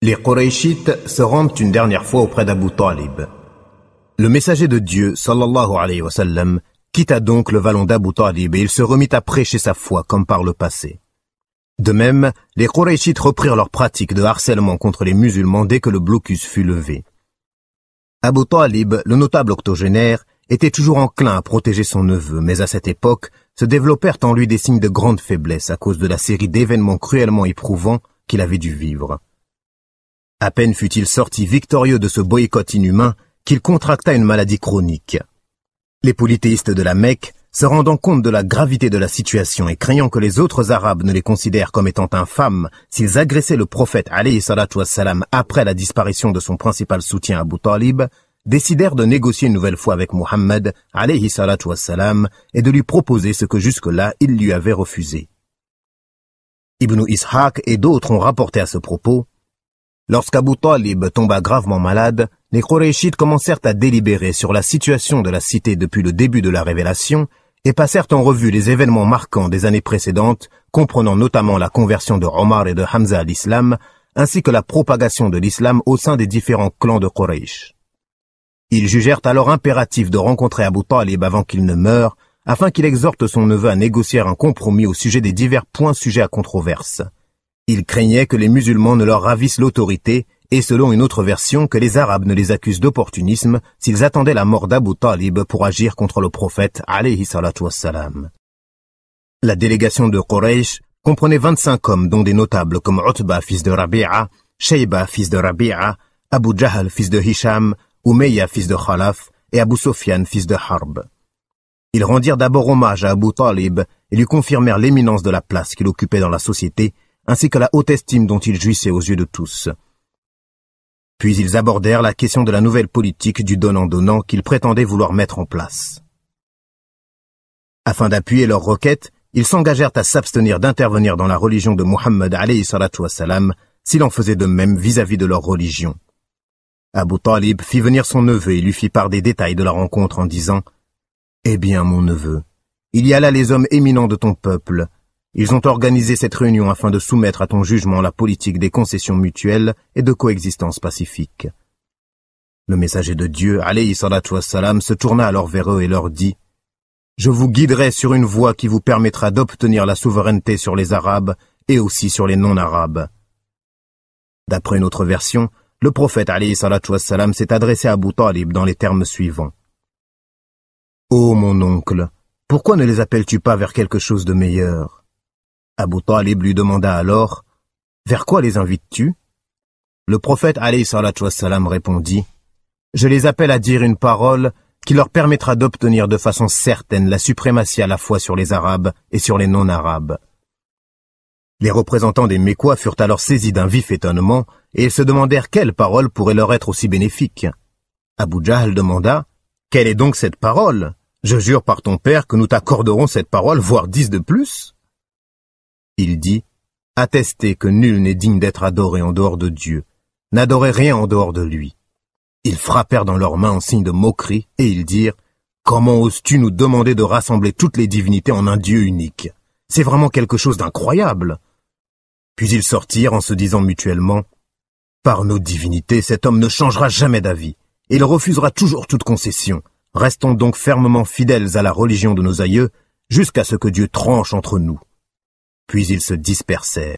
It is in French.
Les Qurayshites se rendent une dernière fois auprès d'Abu Talib. Le messager de Dieu, sallallahu alayhi wa sallam, quitta donc le vallon d'Abu Talib et il se remit à prêcher sa foi comme par le passé. De même, les Qurayshites reprirent leur pratique de harcèlement contre les musulmans dès que le blocus fut levé. Abu Talib, le notable octogénaire, était toujours enclin à protéger son neveu, mais à cette époque se développèrent en lui des signes de grande faiblesse à cause de la série d'événements cruellement éprouvants qu'il avait dû vivre. À peine fut-il sorti victorieux de ce boycott inhumain qu'il contracta une maladie chronique. Les polythéistes de la Mecque, se rendant compte de la gravité de la situation et craignant que les autres Arabes ne les considèrent comme étant infâmes s'ils agressaient le prophète wassalam, après la disparition de son principal soutien Abu Talib, décidèrent de négocier une nouvelle fois avec Muhammad wassalam, et de lui proposer ce que jusque-là il lui avait refusé. Ibn Ishaq et d'autres ont rapporté à ce propos Lorsqu'Abu Talib tomba gravement malade, les Qurayshites commencèrent à délibérer sur la situation de la cité depuis le début de la révélation et passèrent en revue les événements marquants des années précédentes, comprenant notamment la conversion de Omar et de Hamza à l'islam, ainsi que la propagation de l'islam au sein des différents clans de Quraysh. Ils jugèrent alors impératif de rencontrer Abu Talib avant qu'il ne meure, afin qu'il exhorte son neveu à négocier un compromis au sujet des divers points sujets à controverse. Ils craignaient que les musulmans ne leur ravissent l'autorité, et selon une autre version que les Arabes ne les accusent d'opportunisme s'ils attendaient la mort d'Abu Talib pour agir contre le prophète alayhi wassalam. La délégation de Quraysh comprenait 25 hommes dont des notables comme Utba fils de Rabi'a, Shayba fils de Rabi'a, Abu Jahal fils de Hisham, Umayya fils de Khalaf et Abu Sofian, fils de Harb. Ils rendirent d'abord hommage à Abu Talib et lui confirmèrent l'éminence de la place qu'il occupait dans la société ainsi que la haute estime dont ils jouissaient aux yeux de tous. Puis ils abordèrent la question de la nouvelle politique du donnant-donnant qu'ils prétendaient vouloir mettre en place. Afin d'appuyer leur requête, ils s'engagèrent à s'abstenir d'intervenir dans la religion de Muhammad s'il en faisait de même vis-à-vis -vis de leur religion. Abu Talib fit venir son neveu et lui fit part des détails de la rencontre en disant « Eh bien, mon neveu, il y a là les hommes éminents de ton peuple, ils ont organisé cette réunion afin de soumettre à ton jugement la politique des concessions mutuelles et de coexistence pacifique. Le messager de Dieu, alayhi salatu wassalam, se tourna alors vers eux et leur dit, Je vous guiderai sur une voie qui vous permettra d'obtenir la souveraineté sur les Arabes et aussi sur les non-Arabes. D'après une autre version, le prophète alayhi salatu wassalam s'est adressé à Abu Talib dans les termes suivants. Ô mon oncle, pourquoi ne les appelles-tu pas vers quelque chose de meilleur Abu Talib lui demanda alors, Vers quoi les invites-tu Le prophète alayhi wassalam répondit, Je les appelle à dire une parole qui leur permettra d'obtenir de façon certaine la suprématie à la fois sur les Arabes et sur les non-Arabes. Les représentants des Mécois furent alors saisis d'un vif étonnement et ils se demandèrent quelle parole pourrait leur être aussi bénéfique. Abu Jahl demanda, Quelle est donc cette parole Je jure par ton père que nous t'accorderons cette parole, voire dix de plus. Il dit, Attestez que nul n'est digne d'être adoré en dehors de Dieu, n'adorez rien en dehors de lui. Ils frappèrent dans leurs mains en signe de moquerie, et ils dirent, Comment oses-tu nous demander de rassembler toutes les divinités en un Dieu unique C'est vraiment quelque chose d'incroyable. Puis ils sortirent en se disant mutuellement, Par nos divinités, cet homme ne changera jamais d'avis, et il refusera toujours toute concession. Restons donc fermement fidèles à la religion de nos aïeux, jusqu'à ce que Dieu tranche entre nous puis ils se dispersèrent.